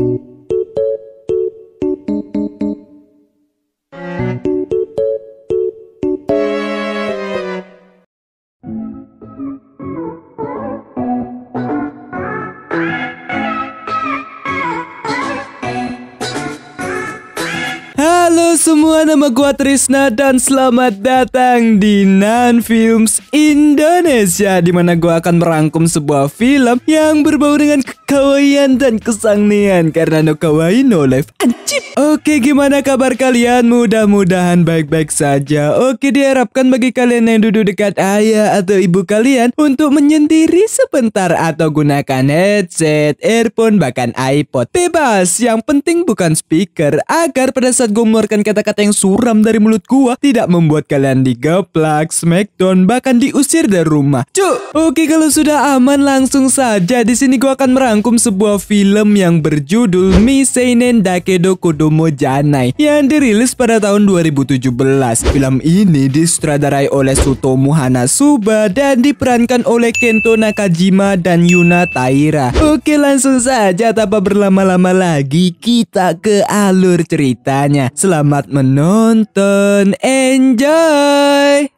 you Halo semua, nama gua Trisna dan selamat datang di Nan Films Indonesia di mana gua akan merangkum sebuah film yang berbau dengan kekawaian dan kesangnian karena no kawaii no life anjib. Oke, gimana kabar kalian? Mudah-mudahan baik-baik saja. Oke, diharapkan bagi kalian yang duduk dekat ayah atau ibu kalian untuk menyendiri sebentar atau gunakan headset, earphone, bahkan iPod. Bebas, yang penting bukan speaker agar pada saat saat gue mengeluarkan kata-kata yang suram dari mulut gue tidak membuat kalian digeplak, smackdown, bahkan diusir dari rumah. Cuk! Oke kalau sudah aman langsung saja di sini gue akan merangkum sebuah film yang berjudul Miseinen Dakedo Kodomo Janai yang dirilis pada tahun 2017. Film ini disutradarai oleh Sutomu Hanasuba dan diperankan oleh Kento Nakajima dan Yuna Taira. Oke langsung saja tanpa berlama-lama lagi kita ke alur ceritanya. Selamat menonton. Enjoy!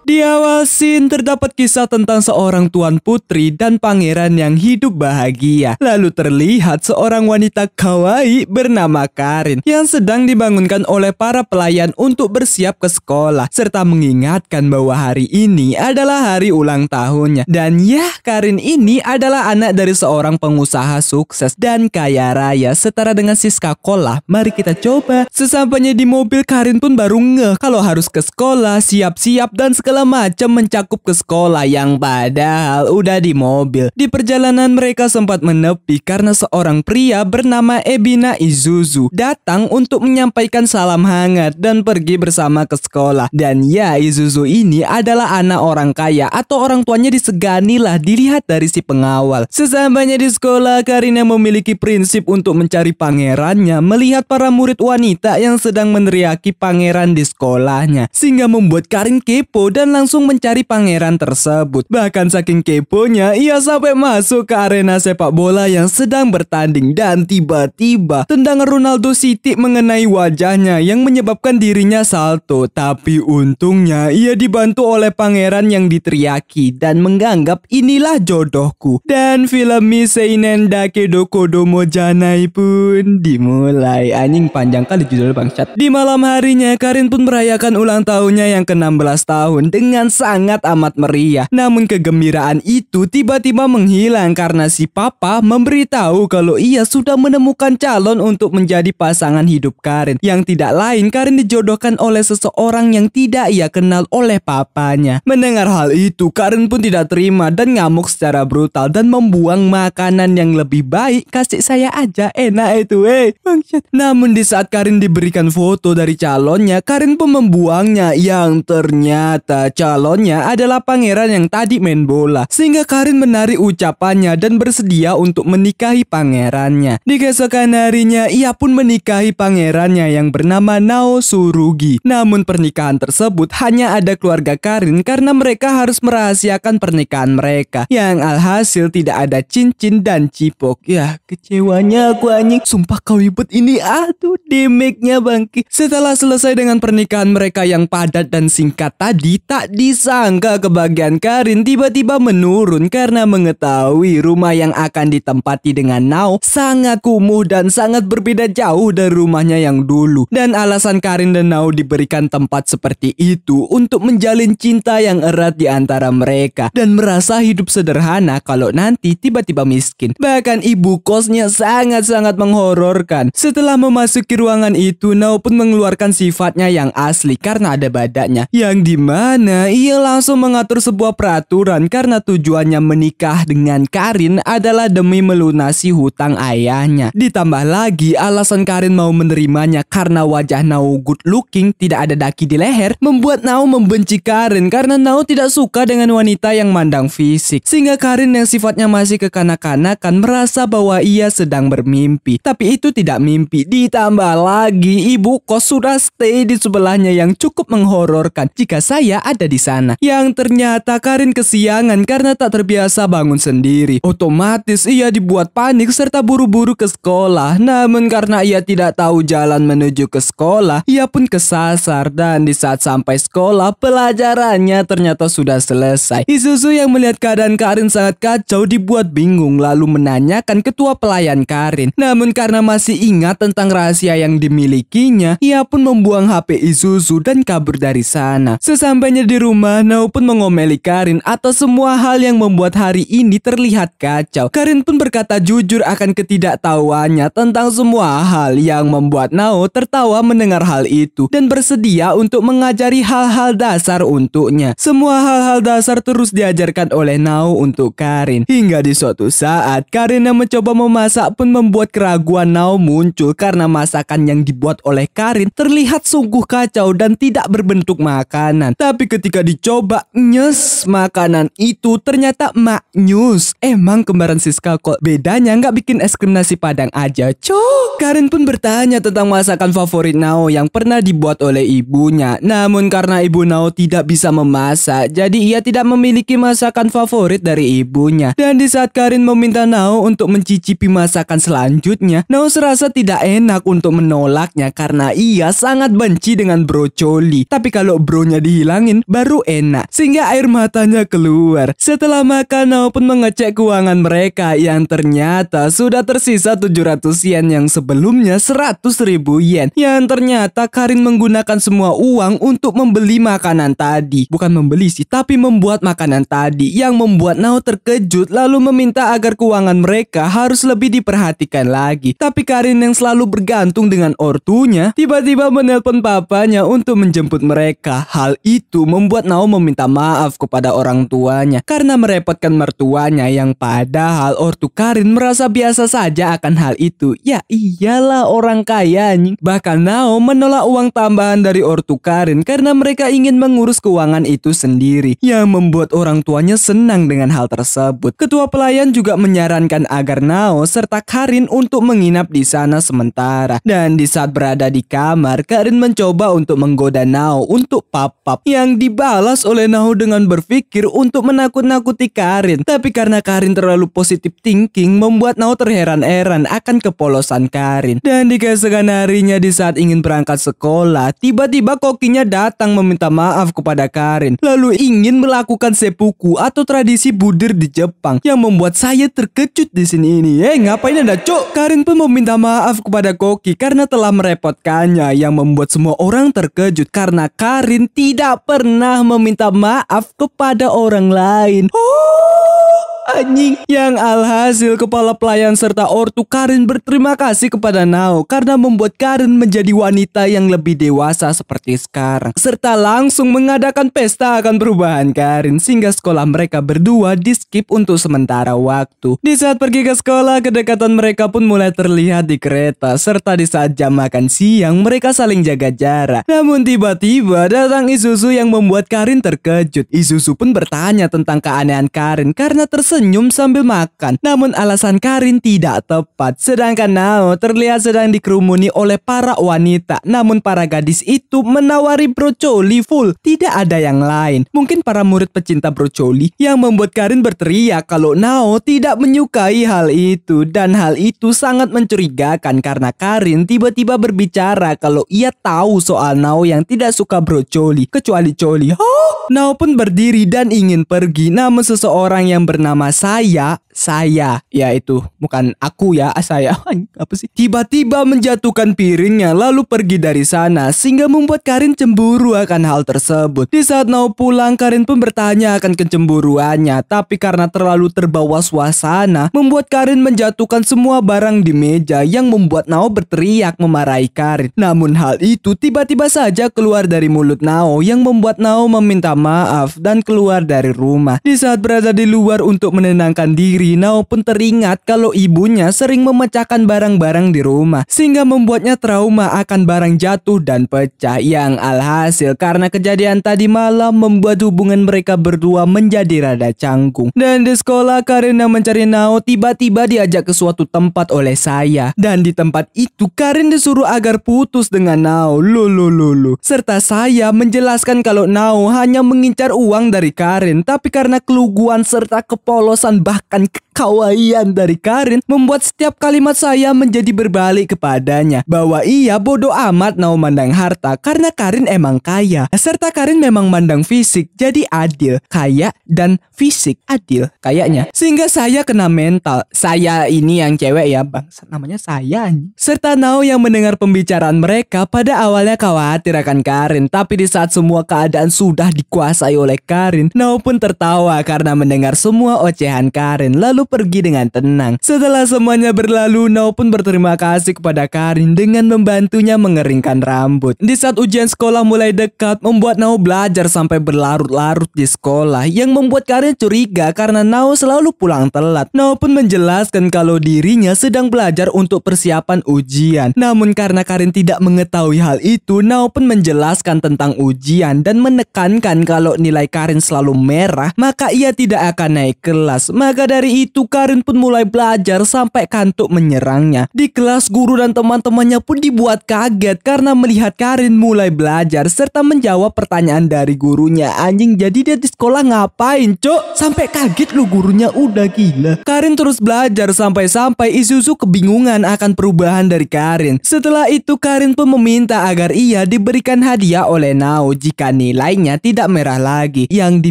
Di awal scene terdapat kisah tentang seorang tuan putri dan pangeran yang hidup bahagia. Lalu terlihat seorang wanita kawaii bernama Karin yang sedang dibangunkan oleh para pelayan untuk bersiap ke sekolah serta mengingatkan bahwa hari ini adalah hari ulang tahunnya. Dan ya, Karin ini adalah anak dari seorang pengusaha sukses dan kaya raya setara dengan Siska Kola. Mari kita coba. Sesampainya di mobil Karin pun baru ngeh kalau harus ke sekolah, siap-siap dan segala segala macam mencakup ke sekolah yang padahal udah di mobil. Di perjalanan mereka sempat menepi karena seorang pria bernama Ebina Izuzu datang untuk menyampaikan salam hangat dan pergi bersama ke sekolah. Dan ya Izuzu ini adalah anak orang kaya atau orang tuanya disegani lah dilihat dari si pengawal. Sesampainya di sekolah Karina memiliki prinsip untuk mencari pangerannya melihat para murid wanita yang sedang meneriaki pangeran di sekolahnya sehingga membuat Karin kepo dan dan langsung mencari pangeran tersebut. Bahkan saking keponya, ia sampai masuk ke arena sepak bola yang sedang bertanding dan tiba-tiba tendangan Ronaldo City mengenai wajahnya yang menyebabkan dirinya salto. Tapi untungnya ia dibantu oleh pangeran yang diteriaki dan menganggap inilah jodohku. Dan film Miseinen Dake Dokodomo Janai pun dimulai. Anjing panjang kali judul bangsat. Di malam harinya, Karin pun merayakan ulang tahunnya yang ke-16 tahun dengan sangat amat meriah. Namun kegembiraan itu tiba-tiba menghilang karena si papa memberitahu kalau ia sudah menemukan calon untuk menjadi pasangan hidup Karen. Yang tidak lain Karen dijodohkan oleh seseorang yang tidak ia kenal oleh papanya. Mendengar hal itu Karen pun tidak terima dan ngamuk secara brutal dan membuang makanan yang lebih baik. Kasih saya aja enak itu eh. Hey. Namun di saat Karen diberikan foto dari calonnya Karen pun membuangnya yang ternyata calonnya adalah pangeran yang tadi main bola, sehingga Karin menarik ucapannya dan bersedia untuk menikahi pangerannya. Di keesokan harinya, ia pun menikahi pangerannya yang bernama Nao Surugi. Namun pernikahan tersebut hanya ada keluarga Karin karena mereka harus merahasiakan pernikahan mereka, yang alhasil tidak ada cincin dan cipok. Ya, kecewanya aku anjing. Sumpah kau ibut ini, aduh demiknya bangki. Setelah selesai dengan pernikahan mereka yang padat dan singkat tadi, Tak disangka kebahagiaan Karin tiba-tiba menurun karena mengetahui rumah yang akan ditempati dengan Nao sangat kumuh dan sangat berbeda jauh dari rumahnya yang dulu. Dan alasan Karin dan Nao diberikan tempat seperti itu untuk menjalin cinta yang erat di antara mereka dan merasa hidup sederhana kalau nanti tiba-tiba miskin. Bahkan ibu kosnya sangat-sangat menghororkan. Setelah memasuki ruangan itu, Nao pun mengeluarkan sifatnya yang asli karena ada badannya yang dimana sana, ia langsung mengatur sebuah peraturan karena tujuannya menikah dengan Karin adalah demi melunasi hutang ayahnya. Ditambah lagi, alasan Karin mau menerimanya karena wajah Nao good looking tidak ada daki di leher membuat Nao membenci Karin karena Nao tidak suka dengan wanita yang mandang fisik. Sehingga Karin yang sifatnya masih kekanak-kanakan merasa bahwa ia sedang bermimpi. Tapi itu tidak mimpi. Ditambah lagi, ibu kos sudah stay di sebelahnya yang cukup menghororkan. Jika saya ada di sana. Yang ternyata Karin kesiangan karena tak terbiasa bangun sendiri. Otomatis ia dibuat panik serta buru-buru ke sekolah. Namun karena ia tidak tahu jalan menuju ke sekolah, ia pun kesasar dan di saat sampai sekolah, pelajarannya ternyata sudah selesai. Isuzu yang melihat keadaan Karin sangat kacau dibuat bingung lalu menanyakan ketua pelayan Karin. Namun karena masih ingat tentang rahasia yang dimilikinya, ia pun membuang HP Isuzu dan kabur dari sana. Sesampainya hanya di rumah, Nao pun mengomeli Karin atas semua hal yang membuat hari ini terlihat kacau. Karin pun berkata jujur akan ketidaktahuannya tentang semua hal yang membuat Nao tertawa mendengar hal itu dan bersedia untuk mengajari hal-hal dasar untuknya. Semua hal-hal dasar terus diajarkan oleh Nao untuk Karin. Hingga di suatu saat, Karin yang mencoba memasak pun membuat keraguan Nao muncul karena masakan yang dibuat oleh Karin terlihat sungguh kacau dan tidak berbentuk makanan. Tapi ketika dicoba nyes makanan itu ternyata maknyus. Emang kembaran Siska kok bedanya nggak bikin es krim nasi padang aja, co? Karen pun bertanya tentang masakan favorit Nao yang pernah dibuat oleh ibunya. Namun karena ibu Nao tidak bisa memasak, jadi ia tidak memiliki masakan favorit dari ibunya. Dan di saat Karin meminta Nao untuk mencicipi masakan selanjutnya, Nao serasa tidak enak untuk menolaknya karena ia sangat benci dengan Bro Choli. Tapi kalau bronya dihilangin, angin baru enak sehingga air matanya keluar. Setelah makan maupun mengecek keuangan mereka yang ternyata sudah tersisa 700 yen yang sebelumnya 100 ribu yen yang ternyata Karin menggunakan semua uang untuk membeli makanan tadi. Bukan membeli sih tapi membuat makanan tadi yang membuat Nao terkejut lalu meminta agar keuangan mereka harus lebih diperhatikan lagi. Tapi Karin yang selalu bergantung dengan ortunya tiba-tiba menelpon papanya untuk menjemput mereka. Hal itu itu membuat Nao meminta maaf kepada orang tuanya karena merepotkan mertuanya yang padahal Ortu Karin merasa biasa saja akan hal itu. Ya iyalah orang kaya anjing. Bahkan Nao menolak uang tambahan dari Ortu Karin karena mereka ingin mengurus keuangan itu sendiri yang membuat orang tuanya senang dengan hal tersebut. Ketua pelayan juga menyarankan agar Nao serta Karin untuk menginap di sana sementara. Dan di saat berada di kamar, Karin mencoba untuk menggoda Nao untuk papap yang yang dibalas oleh Nahu dengan berpikir untuk menakut-nakuti Karin. Tapi karena Karin terlalu positif thinking membuat Nahu terheran-heran akan kepolosan Karin. Dan di keesokan harinya di saat ingin berangkat sekolah, tiba-tiba kokinya datang meminta maaf kepada Karin. Lalu ingin melakukan sepuku atau tradisi budir di Jepang yang membuat saya terkejut di sini ini. Eh, ngapain Anda, Cok? Karin pun meminta maaf kepada Koki karena telah merepotkannya yang membuat semua orang terkejut karena Karin tidak pernah pernah meminta maaf kepada orang lain. Oh. Anjing yang alhasil kepala pelayan serta ortu Karin berterima kasih kepada Nao karena membuat Karin menjadi wanita yang lebih dewasa seperti sekarang serta langsung mengadakan pesta akan perubahan Karin sehingga sekolah mereka berdua di skip untuk sementara waktu. Di saat pergi ke sekolah kedekatan mereka pun mulai terlihat di kereta serta di saat jam makan siang mereka saling jaga jarak. Namun tiba-tiba datang Isuzu yang membuat Karin terkejut. Isuzu pun bertanya tentang keanehan Karin karena tersebut tersenyum sambil makan. Namun alasan Karin tidak tepat. Sedangkan Nao terlihat sedang dikerumuni oleh para wanita. Namun para gadis itu menawari brocoli full. Tidak ada yang lain. Mungkin para murid pecinta brocoli yang membuat Karin berteriak kalau Nao tidak menyukai hal itu. Dan hal itu sangat mencurigakan karena Karin tiba-tiba berbicara kalau ia tahu soal Nao yang tidak suka brocoli. Kecuali choli. Huh? Nao pun berdiri dan ingin pergi. Namun seseorang yang bernama nama saya, saya, yaitu bukan aku ya, saya, apa sih? Tiba-tiba menjatuhkan piringnya lalu pergi dari sana sehingga membuat Karin cemburu akan hal tersebut. Di saat mau pulang, Karin pun bertanya akan kecemburuannya, tapi karena terlalu terbawa suasana, membuat Karin menjatuhkan semua barang di meja yang membuat Nao berteriak memarahi Karin. Namun hal itu tiba-tiba saja keluar dari mulut Nao yang membuat Nao meminta maaf dan keluar dari rumah. Di saat berada di luar untuk untuk menenangkan diri, Nao pun teringat kalau ibunya sering memecahkan barang-barang di rumah, sehingga membuatnya trauma akan barang jatuh dan pecah. Yang alhasil karena kejadian tadi malam membuat hubungan mereka berdua menjadi rada canggung. Dan di sekolah Karina mencari Nao tiba-tiba diajak ke suatu tempat oleh saya. Dan di tempat itu Karin disuruh agar putus dengan Nao. Lulu lulu. Serta saya menjelaskan kalau Nao hanya mengincar uang dari Karin, tapi karena keluguan serta kepo kepolosan bahkan kekawaian dari Karin membuat setiap kalimat saya menjadi berbalik kepadanya bahwa ia bodoh amat mau mandang harta karena Karin emang kaya serta Karin memang mandang fisik jadi adil kaya dan fisik adil kayaknya sehingga saya kena mental saya ini yang cewek ya bang namanya saya serta Nao yang mendengar pembicaraan mereka pada awalnya khawatir akan Karin tapi di saat semua keadaan sudah dikuasai oleh Karin Nao pun tertawa karena mendengar semua ocehan Karin lalu pergi dengan tenang. Setelah semuanya berlalu, Nao pun berterima kasih kepada Karin dengan membantunya mengeringkan rambut. Di saat ujian sekolah mulai dekat, membuat Nao belajar sampai berlarut-larut di sekolah yang membuat Karin curiga karena Nao selalu pulang telat. Nao pun menjelaskan kalau dirinya sedang belajar untuk persiapan ujian. Namun karena Karin tidak mengetahui hal itu, Nao pun menjelaskan tentang ujian dan menekankan kalau nilai Karin selalu merah, maka ia tidak akan naik kelas kelas. Maka dari itu Karin pun mulai belajar sampai kantuk menyerangnya. Di kelas guru dan teman-temannya pun dibuat kaget karena melihat Karin mulai belajar serta menjawab pertanyaan dari gurunya. Anjing jadi dia di sekolah ngapain cok? Sampai kaget lu gurunya udah gila. Karin terus belajar sampai-sampai Isuzu kebingungan akan perubahan dari Karin. Setelah itu Karin pun meminta agar ia diberikan hadiah oleh Nao jika nilainya tidak merah lagi. Yang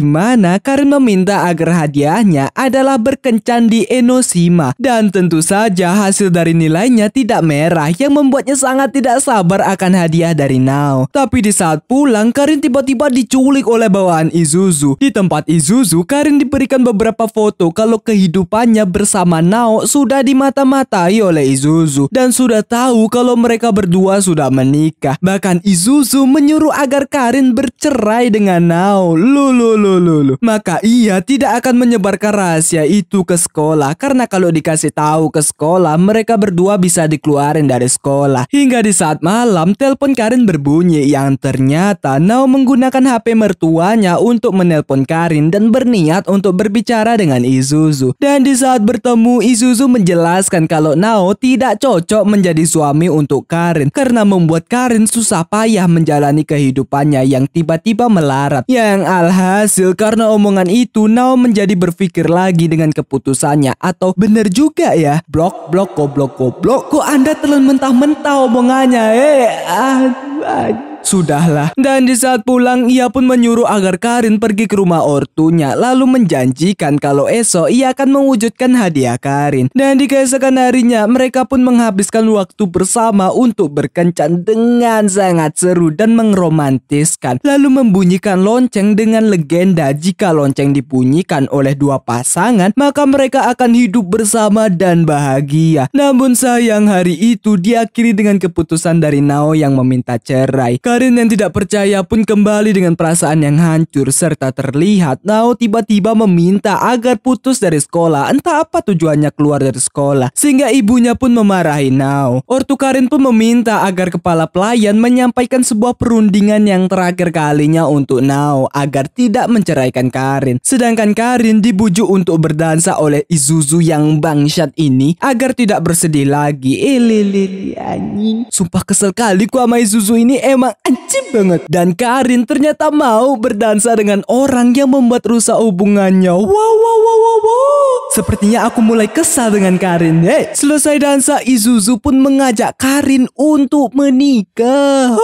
dimana Karin meminta agar hadiahnya nilainya adalah berkencan di Enoshima dan tentu saja hasil dari nilainya tidak merah yang membuatnya sangat tidak sabar akan hadiah dari Nao. Tapi di saat pulang Karin tiba-tiba diculik oleh bawaan Izuzu. Di tempat Izuzu Karin diberikan beberapa foto kalau kehidupannya bersama Nao sudah dimata-matai oleh Izuzu dan sudah tahu kalau mereka berdua sudah menikah. Bahkan Izuzu menyuruh agar Karin bercerai dengan Nao. Lulu Maka ia tidak akan menyebarkan rahasia itu ke sekolah karena kalau dikasih tahu ke sekolah mereka berdua bisa dikeluarin dari sekolah. Hingga di saat malam telepon Karin berbunyi yang ternyata Nao menggunakan HP mertuanya untuk menelpon Karin dan berniat untuk berbicara dengan Izuzu. Dan di saat bertemu Izuzu menjelaskan kalau Nao tidak cocok menjadi suami untuk Karin karena membuat Karin susah payah menjalani kehidupannya yang tiba-tiba melarat. Yang alhasil karena omongan itu Nao menjadi berpikir berpikir lagi dengan keputusannya atau bener juga ya blok blok goblok goblok kok anda telan mentah-mentah omongannya eh aduh, aduh. Sudahlah. Dan di saat pulang, ia pun menyuruh agar Karin pergi ke rumah ortunya, lalu menjanjikan kalau esok ia akan mewujudkan hadiah Karin. Dan di keesokan harinya, mereka pun menghabiskan waktu bersama untuk berkencan dengan sangat seru dan mengromantiskan. Lalu membunyikan lonceng dengan legenda jika lonceng dibunyikan oleh dua pasangan, maka mereka akan hidup bersama dan bahagia. Namun sayang hari itu diakhiri dengan keputusan dari Nao yang meminta cerai. Karin yang tidak percaya pun kembali dengan perasaan yang hancur serta terlihat Nao tiba-tiba meminta agar putus dari sekolah entah apa tujuannya keluar dari sekolah sehingga ibunya pun memarahi Nao. Ortu Karin pun meminta agar kepala pelayan menyampaikan sebuah perundingan yang terakhir kalinya untuk Nao agar tidak menceraikan Karin. Sedangkan Karin dibujuk untuk berdansa oleh Izuzu yang bangsat ini agar tidak bersedih lagi. Eh, lili, anjing. Sumpah kesel kali ku sama Izuzu ini emang anjib banget. Dan Karin ternyata mau berdansa dengan orang yang membuat rusak hubungannya. Wow, wow, wow, wow, wow. Sepertinya aku mulai kesal dengan Karin. Hey, selesai dansa, Izuzu pun mengajak Karin untuk menikah.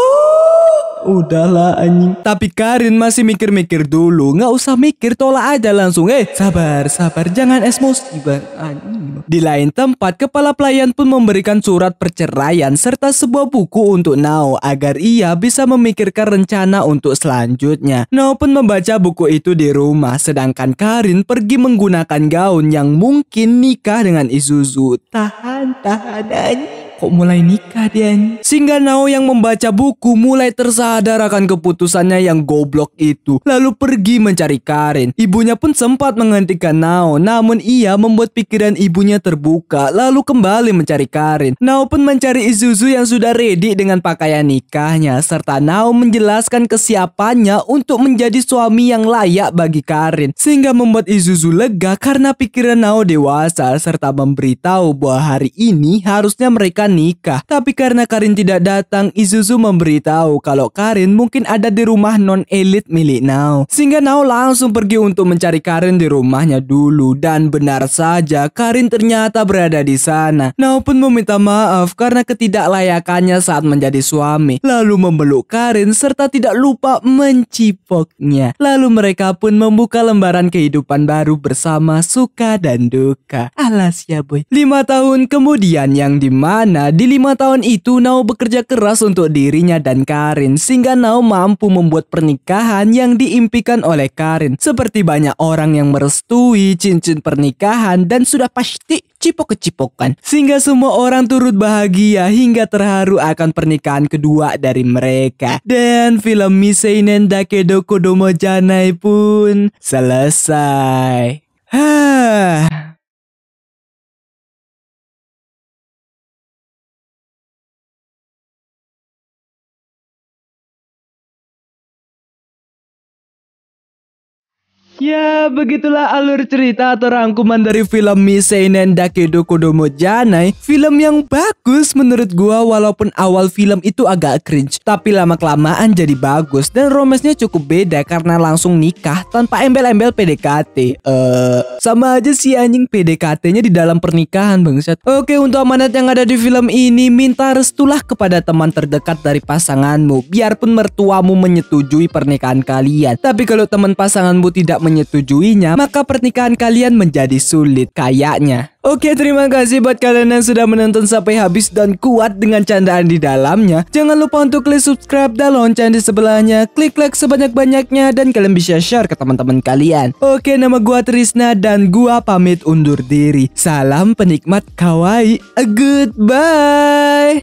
Udahlah anjing. Tapi Karin masih mikir-mikir dulu. Nggak usah mikir, tolak aja langsung. Eh, sabar, sabar. Jangan emosi, bang. Anjing. Di lain tempat, kepala pelayan pun memberikan surat perceraian serta sebuah buku untuk Nao agar ia bisa memikirkan rencana untuk selanjutnya. Nao pun membaca buku itu di rumah, sedangkan Karin pergi menggunakan gaun yang mungkin nikah dengan Isuzu. Tahan, tahan, anjing kok mulai nikah dia Sehingga Nao yang membaca buku mulai tersadar akan keputusannya yang goblok itu. Lalu pergi mencari Karin. Ibunya pun sempat menghentikan Nao. Namun ia membuat pikiran ibunya terbuka. Lalu kembali mencari Karin. Nao pun mencari Izuzu yang sudah ready dengan pakaian nikahnya. Serta Nao menjelaskan kesiapannya untuk menjadi suami yang layak bagi Karin. Sehingga membuat Izuzu lega karena pikiran Nao dewasa. Serta memberitahu bahwa hari ini harusnya mereka akan nikah. Tapi karena Karin tidak datang, Isuzu memberitahu kalau Karin mungkin ada di rumah non-elit milik Nao. Sehingga Nao langsung pergi untuk mencari Karin di rumahnya dulu. Dan benar saja, Karin ternyata berada di sana. Nao pun meminta maaf karena ketidaklayakannya saat menjadi suami. Lalu memeluk Karin serta tidak lupa mencipoknya. Lalu mereka pun membuka lembaran kehidupan baru bersama suka dan duka. Alas ya boy. Lima tahun kemudian yang dimana karena di lima tahun itu Nao bekerja keras untuk dirinya dan Karin sehingga Nao mampu membuat pernikahan yang diimpikan oleh Karin. Seperti banyak orang yang merestui cincin pernikahan dan sudah pasti cipok-kecipokan. Sehingga semua orang turut bahagia hingga terharu akan pernikahan kedua dari mereka. Dan film Miseinen Dakedo Kodomo Janai pun selesai. Hah. Ya, begitulah alur cerita atau rangkuman dari film Miseinen Dakedo Kodomo Janai. Film yang bagus menurut gua walaupun awal film itu agak cringe. Tapi lama-kelamaan jadi bagus dan romesnya cukup beda karena langsung nikah tanpa embel-embel PDKT. Eh, uh, sama aja sih anjing PDKT-nya di dalam pernikahan bangsat. Oke, untuk amanat yang ada di film ini, minta restulah kepada teman terdekat dari pasanganmu. Biarpun mertuamu menyetujui pernikahan kalian. Tapi kalau teman pasanganmu tidak menyetujui menyetujuinya, maka pernikahan kalian menjadi sulit kayaknya. Oke, terima kasih buat kalian yang sudah menonton sampai habis dan kuat dengan candaan di dalamnya. Jangan lupa untuk klik subscribe dan lonceng di sebelahnya. Klik like sebanyak-banyaknya dan kalian bisa share ke teman-teman kalian. Oke, nama gua Trisna dan gua pamit undur diri. Salam penikmat kawaii. Goodbye.